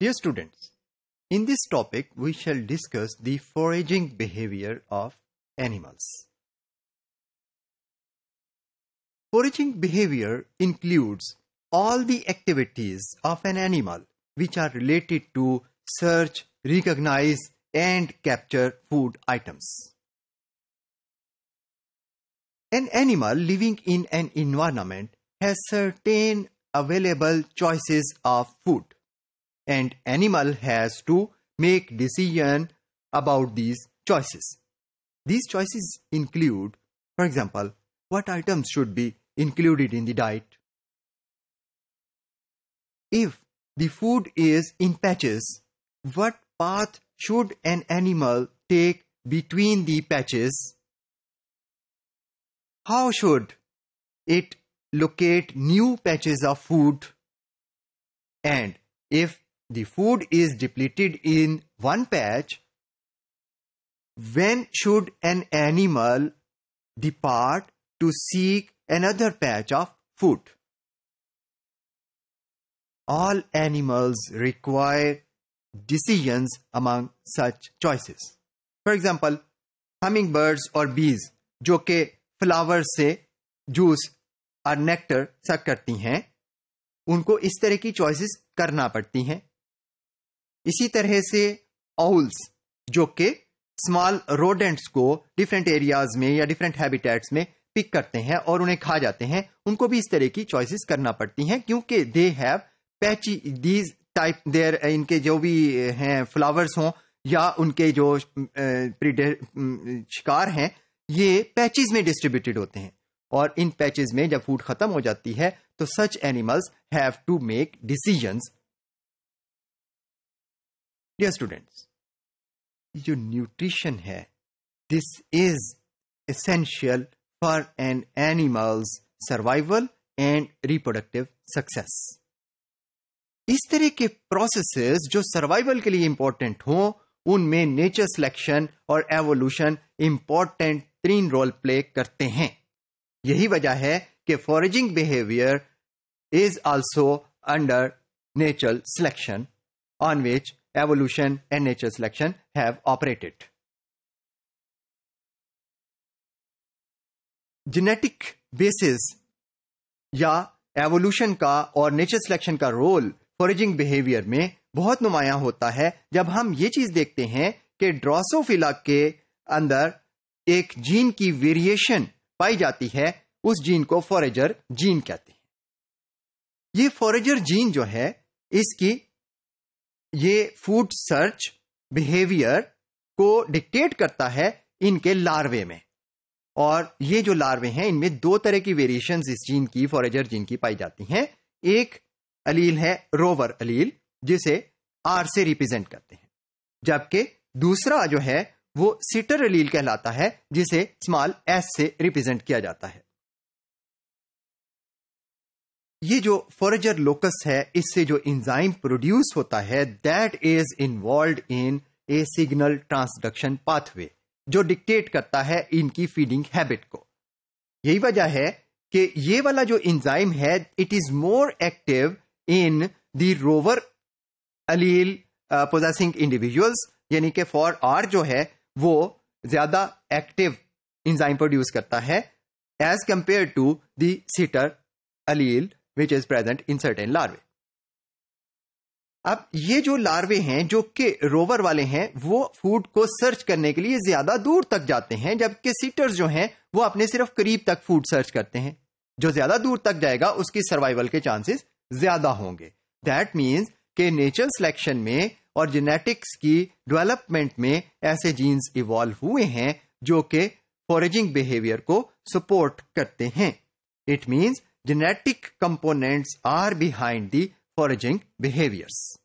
Dear students, in this topic we shall discuss the foraging behavior of animals. Foraging behavior includes all the activities of an animal which are related to search, recognize and capture food items. An animal living in an environment has certain available choices of food and animal has to make decision about these choices. These choices include, for example, what items should be included in the diet. If the food is in patches, what path should an animal take between the patches? How should it locate new patches of food? And if the food is depleted in one patch, when should an animal depart to seek another patch of food? All animals require decisions among such choices. For example, hummingbirds or bees जो कि flowers से juice or nectar suck करती हैं उनको इस तरह की choices करना पड़ती हैं इसी तरह से ओल्स जो के स्मॉल रोडेंट्स को डिफरेंट एरियाज में या डिफरेंट हैबिटेट्स में पिक करते हैं और उन्हें खा जाते हैं उनको भी इस तरह की चॉइसेस करना पड़ती हैं क्योंकि they have patchy these type there इनके जो भी हैं फ्लावर्स हों या उनके जो शिकार हैं ये पैचेज में डिस्ट्रीब्यूटेड होते हैं और इन पैचेज में जब फूड खत्म हो जाती है तो such animals have to make decisions dear students जो न्यूट्रिशन है this is essential for an animal's survival and reproductive success इस तरह के प्रोसेसेस जो सर्वाइवल के लिए इंपॉर्टेंट हो उनमें नेचर सिलेक्शन और एवोल्यूशन इंपॉर्टेंट तीन रोल प्ले करते हैं यही वजह है कि foraging behaviour is also under nature selection on which evolution, and nature selection have operated. Genetic basis या एवोल्यूशन का और नेचर सिलेक्शन का रोल फॉरेजिंग बिहेवियर में बहुत नुमाया होता है जब हम ये चीज देखते हैं कि ड्रोसोफिला के अंदर एक जीन की वेरिएशन पाई जाती है उस जीन को फॉरेजर जीन कहते हैं ये फॉरेजर जीन जो है इसकी ये फूड सर्च बिहेवियर को डिक्टेट करता है इनके लार्वे में और ये जो लार्वे हैं इनमें दो तरह की वेरिएशन इस जीन की फॉरेजर जीन की पाई जाती हैं एक अलील है रोवर अलील जिसे आर से रिप्रेजेंट करते हैं जबकि दूसरा जो है वो सिटर अलील कहलाता है जिसे स्मॉल एस से रिप्रेजेंट किया जाता है ये जो फॉरजर लोकस है इससे जो इंजाइम प्रोड्यूस होता है that is involve in a signal transduction pathway जो डिक्टेट करता है इनकी फीडिंग हैबिट को यही वजह है कि ये वाला जो इंजाइम है it is more active in the rover allele possessing individuals यानी कि फॉर आर जो है वो ज्यादा एक्टिव इंजाइम प्रोड्यूस करता है as compared to the sitter allele which is present in certain larvae अब ये जो लार्वे हैं जो कि रोवर वाले हैं वो फूड को सर्च करने के लिए ज्यादा दूर तक जाते हैं जबकि सीटर्स जो हैं वो अपने सिर्फ करीब तक फूड सर्च करते हैं जो ज्यादा दूर तक जाएगा उसकी सर्वाइवल के चांसेस ज्यादा होंगे दैट मीन्स के नेचर सिलेक्शन में और जेनेटिक्स की डेवलपमेंट में ऐसे जीन्स इवॉल्व हुए हैं जो कि फॉरेजिंग बिहेवियर को सपोर्ट करते हैं it means genetic components are behind the foraging behaviors.